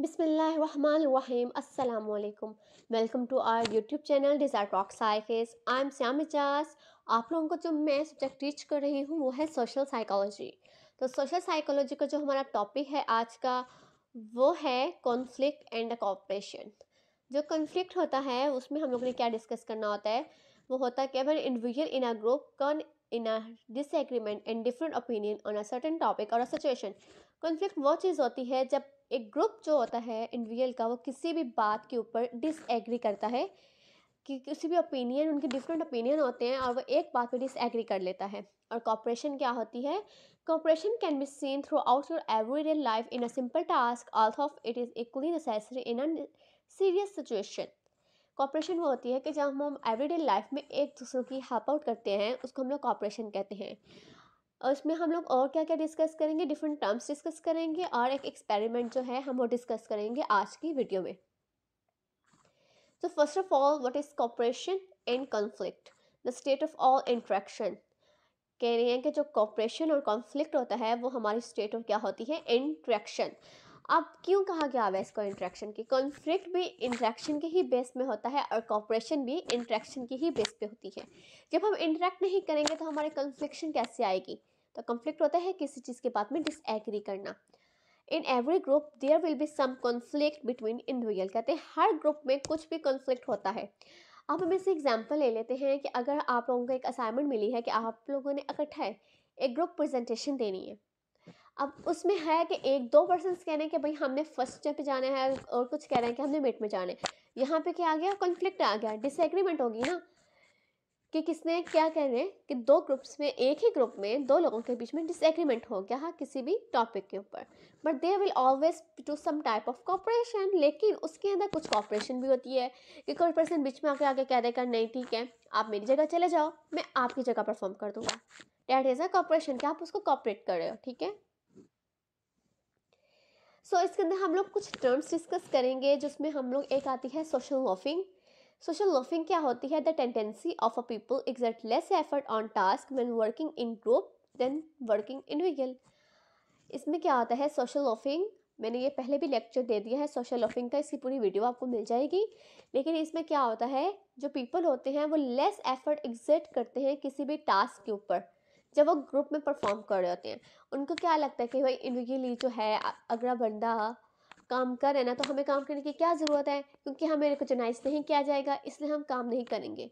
बिसमीम अल्लाम welcome to our YouTube channel desert rock psychics I am Shyam Ejaz आप लोगों को जो मैं सब्जेक्ट टीच कर रही हूँ वो है सोशल साइकोलॉजी तो सोशल साइकोलॉजी का जो हमारा टॉपिक है आज का वो है कॉन्फ्लिक्ट एंड कॉपरेशन जो कन्फ्लिक्ट होता है उसमें हम लोगों ने क्या डिस्कस करना होता है वो होता है केवल individual in a group can in a disagreement and different opinion on a certain topic और अ सिचुएशन कॉन्फ्लिक्ट वो चीज़ होती है जब एक ग्रुप जो होता है इंडिविजुअल का वो किसी भी बात के ऊपर डिसएग्री करता है कि किसी भी ओपिनियन उनके डिफरेंट ओपिनियन होते हैं और वो एक बात पे डिसएग्री कर लेता है और कॉपरेशन क्या होती है cooperation can be seen throughout your every day life in a simple task also of it is equally necessary in a serious situation cooperation वो होती है कि जब हम एवरीडे लाइफ में एक दूसरे की हेल्प आउट करते हैं उसको हम लोग कॉपरेशन कहते हैं और इसमें हम लोग और क्या क्या डिस्कस करेंगे डिफरेंट टर्म्स डिस्कस करेंगे और एक एक्सपेरिमेंट जो है हम वो डिस्कस करेंगे आज की वीडियो में so first of all what is cooperation in conflict the state of all interaction कह रहे हैं कि जो कॉपरेशन और कॉन्फ्लिक्ट होता है वो हमारी स्टेट ऑफ क्या होती है इंट्रैक्शन अब क्यों कहा गया है इसको इंट्रैक्शन की कॉन्फ्लिक्ट भी इंट्रैक्शन के ही बेस में होता है और कॉपरेशन भी इंट्रैक्शन की ही बेस पे होती है जब हम इंटरेक्ट नहीं करेंगे तो हमारे कॉन्फ्लिक्शन कैसे आएगी तो कंफ्लिक्ट होता है किसी चीज़ के बाद में डिसएग्री करना in every group there will be some conflict between individual कहते हैं हर ग्रुप में कुछ भी कॉन्फ्लिक्ट होता है अब हम इसे एग्जाम्पल ले लेते हैं कि अगर आप लोगों को एक असाइनमेंट मिली है कि आप लोगों ने इकट्ठा एक ग्रुप प्रजेंटेशन देनी है अब उसमें है कि एक दो पर्सन कह रहे हैं कि भाई हमने फर्स्ट पे जाना है और कुछ कह रहे हैं कि हमने मेट में जाना है यहाँ पे क्या आ गया कॉन्फ्लिक्ट आ गया डिसएग्रीमेंट होगी ना हाँ। कि किसने क्या कह रहे हैं कि दो ग्रुप्स में एक ही ग्रुप में दो लोगों के बीच में डिसएग्रीमेंट हो गया है हाँ किसी भी टॉपिक के ऊपर but they will always to some type of cooperation लेकिन उसके अंदर कुछ कॉपरेशन भी होती है कि कोई पर्सन बीच में आके आके कह देगा नहीं ठीक है आप मेरी जगह चले जाओ मैं आपकी जगह परफॉर्म कर दूंगा डैट इज़ अ कॉपरेशन क्या आप उसको कॉपरेट कर रहे हो ठीक है सो so, इसके अंदर हम लोग कुछ टर्म्स डिस्कस करेंगे जिसमें हम लोग एक आती है सोशल वॉफिंग सोशल लोफिंग क्या होती है the tendency of a people exert less effort on task working working in group than working individual. इसमें क्या होता है सोशल loafing मैंने ये पहले भी लेक्चर दे दिया है सोशल लॉफिंग का इसकी पूरी वीडियो आपको मिल जाएगी लेकिन इसमें क्या होता है जो पीपल होते हैं वो लेस एफर्ट एग्जिट करते हैं किसी भी टास्क के ऊपर जब वो ग्रुप में परफॉर्म कर रहे होते हैं उनको क्या लगता है कि भाई लिए जो है अगला बंदा काम कर रहे ना तो हमें काम करने की क्या ज़रूरत है क्योंकि हमें रिकोजनाइज नहीं किया जाएगा इसलिए हम काम नहीं करेंगे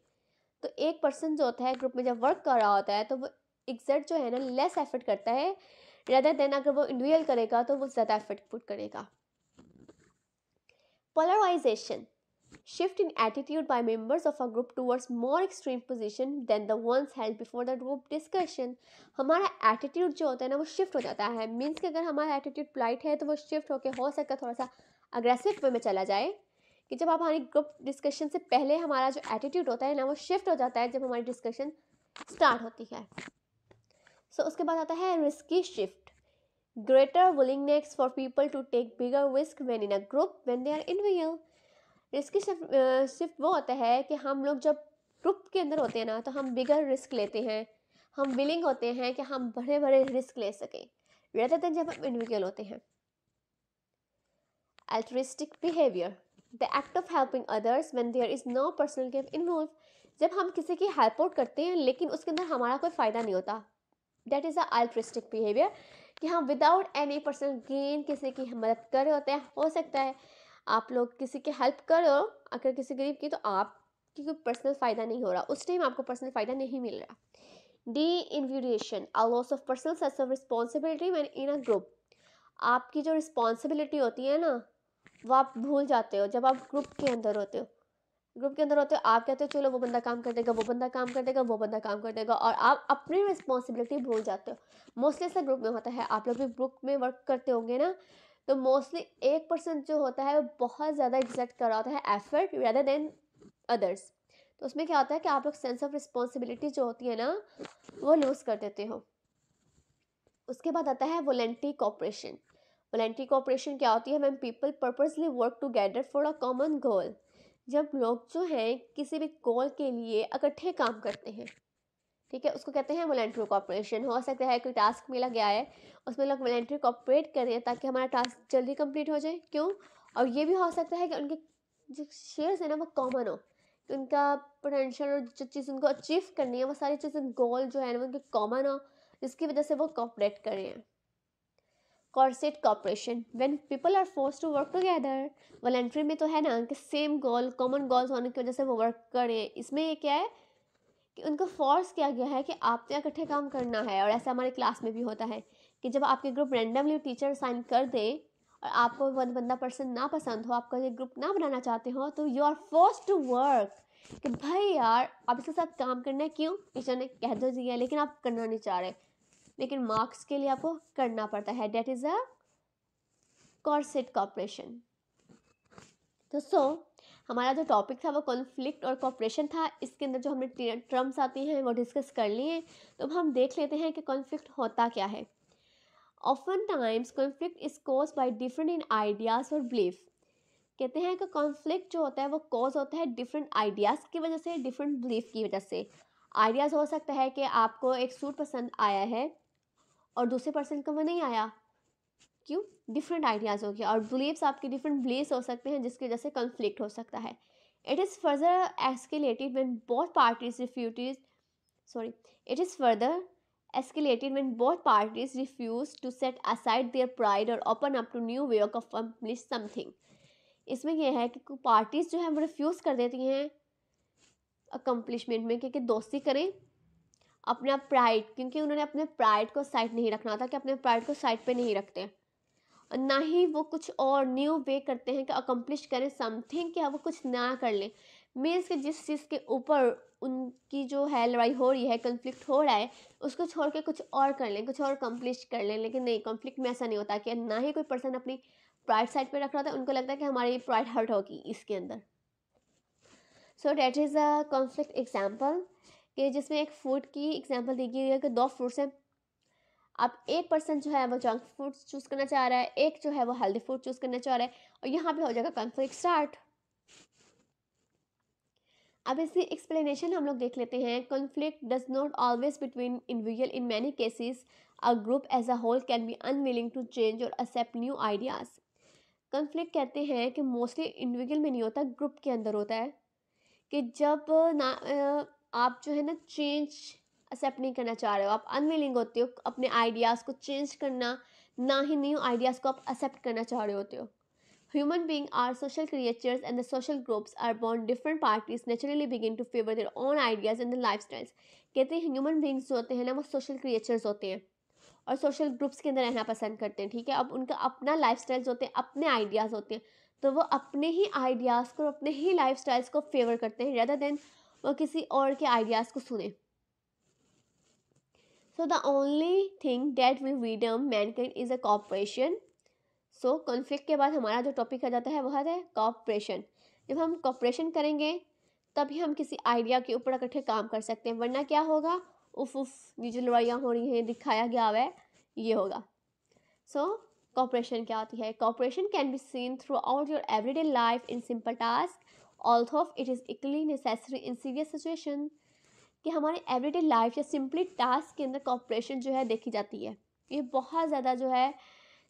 तो एक पर्सन जो होता है ग्रुप में जब वर्क कर रहा होता है तो वो एग्जैक्ट जो है ना लेस एफर्ट करता है रेदर देन अगर वो इंडिविजुअल करेगा तो वो ज़्यादा एफर्ट पुट करेगा polarisation shift in attitude by members of a group towards more extreme position than the ones held before the group discussion हमारा एटीट्यूड जो होता है ना वो शिफ्ट हो जाता है मीन्स कि अगर हमारा एटीट्यूड प्लाइट है तो वो शिफ्ट होकर हो सकता है थोड़ा सा अग्रेसिव वे में चला जाए कि जब आप हमारी ग्रुप डिस्कशन से पहले हमारा जो एटीट्यूड होता है ना वो शिफ्ट हो जाता है जब हमारी डिस्कशन स्टार्ट होती है सो so, उसके बाद आता है risky shift greater willingness for people to take bigger risk when in a group when they are involve risk सिर्फ सिर्फ वो होता है कि हम लोग जब ग्रुप के अंदर होते हैं ना तो हम बिगर रिस्क लेते हैं हम विलिंग होते हैं कि हम बड़े बड़े रिस्क ले सकें रहते थे जब हम इंडिविजुअल होते हैं altruistic behaviour the act of helping others when there is no personal gain involved जब हम किसी की हेल्प आउट करते हैं लेकिन उसके अंदर हमारा कोई फ़ायदा नहीं होता that is a altruistic behaviour कि हम विदाउट एनी पर्सनल गेन किसी की मदद कर रहे होते हैं हो सकता है आप लोग किसी की हेल्प करो अगर किसी गरीब की तो आप क्योंकि पर्सनल फ़ायदा नहीं हो रहा उस टाइम आपको पर्सनल फ़ायदा नहीं मिल रहा deindividuation a loss of personal sense of responsibility man in a group आपकी जो रिस्पॉन्सिबिलिटी होती है ना वो आप भूल जाते हो जब आप ग्रुप के अंदर होते हो ग्रुप के अंदर होते हो आप कहते हो चलो वो बंदा काम कर देगा वो बंदा काम कर देगा वो बंदा काम कर देगा और आप अपनी रिस्पॉन्सिबिलिटी भूल जाते हो मोस्टली ऐसा ग्रुप में होता है आप लोग भी ग्रुप में वर्क करते होंगे ना तो मोस्टली एक परसेंट जो होता है वो बहुत ज़्यादा एग्जैक्ट कर रहा होता है एफर्ट रेदर देन अदर्स तो उसमें क्या होता है कि आप लोग सेंस ऑफ रिस्पॉन्सिबिलिटी जो होती है ना वो लूज़ कर देते हो उसके बाद आता है वॉलेंट्री कॉपरेशन वॉलेंट्री कॉपरेशन क्या होती है ma'am people purposely work together for a common goal जब लोग जो हैं किसी भी गोल के लिए इकट्ठे काम करते हैं ठीक है उसको कहते हैं वॉलेंट्री कॉपरेशन हो सकता है कोई टास्क मिला गया है उसमें लोग वॉलेंट्री कॉपरेट करें ताकि हमारा टास्क जल्दी कंप्लीट हो जाए क्यों और ये भी हो सकता है कि उनके जो शेयर्स हैं ना वो कॉमन हो कि उनका पोटेंशियल और जो चीज़ उनको अचीव करनी है वो सारी चीज़ें गोल जो है ना उनके कॉमन हो जिसकी वजह से वो कॉपरेट करें coerced cooperation when people are forced to work together voluntary में तो है ना कि सेम गोल कॉमन गोल्स होने की वजह से वो वर्क करें इसमें ये क्या है कि उनको फोर्स किया गया है कि आपने इकट्ठे काम करना है और ऐसा हमारे क्लास में भी होता है कि जब आपके ग्रुप रेंडमली टीचर साइन कर दे और आपको वन बंदा पर्सन ना पसंद हो आपका ये ग्रुप ना बनाना चाहते हो तो you are forced to work कि भाई यार आप इसके साथ काम करना है क्यों टीचर ने कह दो तो है लेकिन आप करना नहीं चाह रहे लेकिन मार्क्स के लिए आपको करना पड़ता है that is a coerced cooperation तो सो हमारा जो टॉपिक था वो कॉन्फ्लिक्ट और कॉपरेशन था इसके अंदर जो हमने टर्म्स आती हैं वो डिस्कस कर लिए तो अब हम देख लेते हैं कि कॉन्फ्लिक्ट होता क्या है often times conflict is caused by different in ideas और बिलीफ कहते हैं कि कॉन्फ्लिक्ट जो होता है वो कॉज होता है डिफरेंट आइडियाज़ की वजह से डिफरेंट बिलीफ की वजह से आइडियाज़ हो सकता है कि आपको एक सूट पसंद आया है और दूसरे पर्सन को वो नहीं आया क्यों डिफरेंट आइडियाज़ हो गया और बिलीव्स आपके डिफरेंट बिलीव्स हो सकते हैं जिसकी वजह से कन्फ्लिक्ट हो सकता है it is further escalated when both parties refutes sorry it is further escalated when both parties refuse to set aside their pride और open up to new way of accomplish something इसमें यह है कि parties जो है वो refuse कर देती हैं अकम्पलिशमेंट में क्योंकि दोस्ती करें अपना प्राइड क्योंकि उन्होंने अपने प्राइड को साइड नहीं रखना था कि अपने प्राइड को साइड पे नहीं रखते ना ही वो कुछ और न्यू वे करते हैं कि अकम्पलिश करें समथिंग कि वो कुछ ना कर लें मीन्स कि जिस चीज़ के ऊपर उनकी जो है लड़ाई हो रही है कन्फ्लिक्ट हो रहा है उसको छोड़ के कुछ और कर लें कुछ और कम्प्लिश कर लें लेकिन नहीं कॉन्फ्लिक्ट में ऐसा नहीं होता कि ना ही कोई पर्सन अपनी प्राइड साइड पे रख रहा होता है उनको लगता है कि हमारी प्राइड हर्ट होगी इसके अंदर so that is a conflict example कि जिसमें एक फूड की एग्जाम्पल दी गई है कि दो फ्रूट्स हैं आप एक पर्सन जो है वो जंक फूड्स चूज़ करना चाह रहा है एक जो है वो हेल्दी फूड चूज़ करना चाह रहा है और यहाँ पे हो जाएगा कॉन्फ्लिक्ट स्टार्ट अब इसकी एक्सप्लेनेशन हम लोग देख लेते हैं conflict does not always between individual in many cases a group as a whole can be unwilling to change और एक्सेप्ट न्यू आइडियाज़ कन्फ्लिक्ट कहते हैं कि मोस्टली इंडिविजुअल में नहीं होता ग्रुप के अंदर होता है कि जब ना आप जो है ना चेंज एक्सेप्ट नहीं करना चाह रहे हो आप अनविलिंग होते हो अपने आइडियाज़ को चेंज करना ना ही न्यू आइडियाज़ को आप एक्सेप्ट करना चाह रहे होते हो human being are social creators and the social groups are are different parties naturally begin to favour their own ideas and the lifestyles कहते हैं ह्यूमन बींग्स जो होते हैं ना वो सोशल क्रिएचर्स होते हैं और सोशल ग्रुप्स के अंदर रहना पसंद करते हैं ठीक है अब उनका अपना लाइफ स्टाइल्स होते हैं अपने आइडियाज़ होते हैं तो वो अपने ही आइडियाज़ को अपने ही लाइफ स्टाइल्स को फेवर करते हैं रदर देन वो किसी और के आइडियाज़ को सुने So the only thing that will redeem mankind is a cooperation. So conflict के बाद हमारा जो टॉपिक आ जाता है वह है कॉपरेशन जब हम कॉपरेशन करेंगे तभी हम किसी आइडिया के ऊपर इकट्ठे काम कर सकते हैं वरना क्या होगा उफ उफ ये जो लड़ाइयाँ हो रही हैं दिखाया गया हुआ है ये होगा सो कॉपरेशन क्या होती है cooperation can be seen throughout your everyday life in simple task although it is equally necessary in serious situation कि हमारे एवरीडे लाइफ या सिंपली टास्क के अंदर कॉपरेशन जो है देखी जाती है ये बहुत ज़्यादा जो है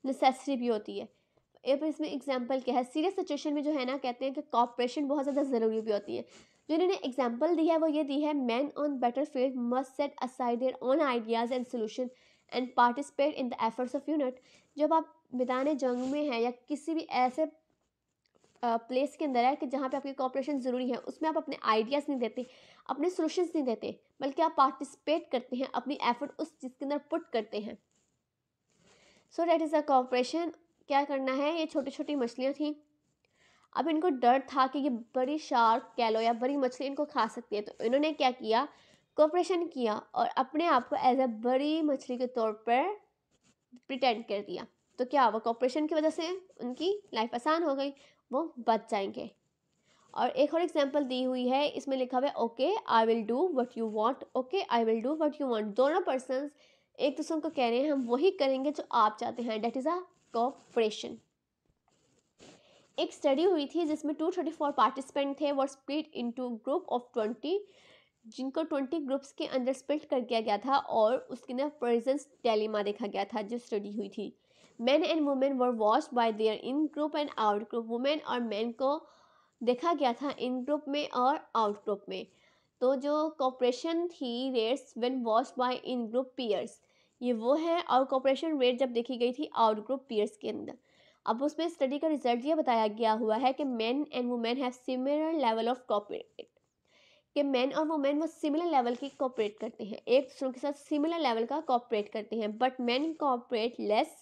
नेसेसरी भी होती है अब इसमें एग्जाम्पल क्या है सीरियस सिचुएशन में जो है ना कहते हैं कि कॉपरेशन बहुत ज़्यादा ज़रूरी भी होती है जो इन्होंने एग्जाम्पल दी है वो ये दी है man on battlefield must set aside their own ideas and solution and participate in the efforts of unit जब आप मैदान जंग में हैं या किसी भी ऐसे प्लेस के अंदर है कि जहाँ पे आपकी कॉपरेशन ज़रूरी है उसमें आप अपने आइडियाज़ नहीं देते अपने सोल्यूशंस नहीं देते बल्कि आप पार्टिसिपेट करते हैं अपनी एफर्ट उस चीज़ के अंदर पुट करते हैं so that is a cooperation क्या करना है ये छोटी छोटी मछलियाँ थी अब इनको डर था कि ये बड़ी शार्क कह या बड़ी मछली इनको खा सकती है तो इन्होंने क्या किया कॉपरेशन किया और अपने आप को एज अ बड़ी मछली के तौर पर प्रिटेंड कर दिया तो क्या हुआ कॉपरेशन की वजह से उनकी लाइफ आसान हो गई वो बच जाएंगे और एक और एग्जाम्पल दी हुई है इसमें लिखा हुआ है okay I will do what you want okay I will do what you want दोनों पर्सन एक दूसरे को कह रहे हैं हम वही करेंगे जो आप चाहते हैं डेट इज़ अ कोऑपरेशन एक स्टडी हुई थी जिसमें टू थर्टी फोर पार्टिसिपेंट थे और split into group of twenty जिनको ट्वेंटी ग्रुप्स के अंदर स्प्लिट कर दिया गया था और उसके अंदर प्रेजेंस डेलीमा देखा गया था जो स्टडी हुई थी men and women were watch by their in group and out group women और मैन को देखा गया था इन ग्रुप में और आउट ग्रुप में तो जो कॉपरेशन थी rates when watch by in group peers ये वो है और कॉपरेशन रेट जब देखी गई थी आउट ग्रुप पीयर्स के अंदर अब उसमें स्टडी का रिजल्ट ये बताया गया हुआ है कि men and women have similar level of cooperate कि मैन और वुमेन वो सिमिलर लेवल की कॉपरेट करते हैं एक दूसरों के साथ सिमिलर लेवल का कॉपरेट करते हैं बट मैन कॉपरेट लेस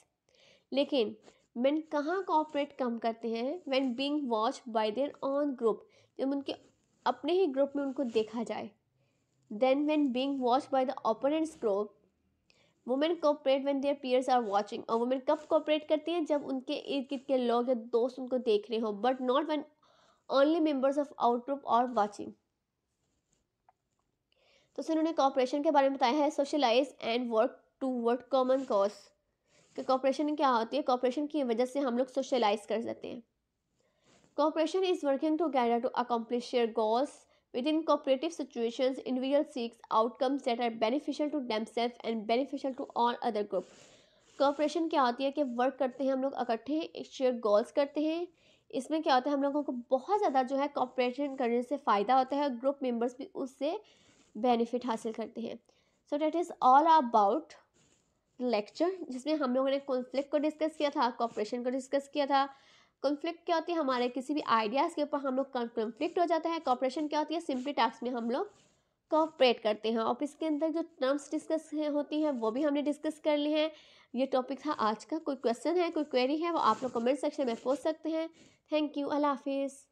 लेकिन मैन कहाँ कॉपरेट कम करते हैं when being watch by their own group जब उनके अपने ही ग्रुप में उनको देखा जाए then when being watch by the opponents group women cooperate when their peers are watching और वुमेन कब कॉपरेट करती हैं जब उनके इर्द गिर्द के लोग या दोस्त उनको देख रहे हो but not when only members of out group are watching तो सर उन्होंने कॉपरेशन के बारे में बताया है socialize and work toward common cause कि कॉपरेशन क्या होती है कॉपरेशन की वजह से हम लोग सोशलाइज कर सकते हैं cooperation is working together to accomplish share goals cooperative situation individual seeks outcomes that are beneficial to them self and beneficial to all other group cooperation क्या होती है कि वर्क करते हैं हम लोग इकट्ठे शेयर गोल्स करते हैं इसमें क्या होता है हम लोगों को बहुत ज़्यादा जो है कॉपरेशन करने से फ़ायदा होता है और ग्रुप मेंबर्स भी उससे बेनिफिट हासिल करते हैं so that is all about lecture जिसमें हम लोगों ने कॉन्फ्लिक्ट को डिस्कस किया था कॉपरेशन को डिस्कस किया था कॉन्फ्लिक्ट क्या होती है हमारे किसी भी आइडियाज़ के ऊपर हम लोग कॉन्फ्लिक्ट हो जाता है कॉपरेशन क्या होती है सिंपली टास्क में हम लोग कॉपरेट करते हैं और इसके अंदर जो टर्म्स डिस्कस होती हैं वो भी हमने डिस्कस कर ली हैं ये टॉपिक था आज का कोई क्वेश्चन है कोई क्वेरी है वो आप लोग कमेंट सेक्शन में पूछ सकते हैं थैंक यू अल्लाह हाफिज़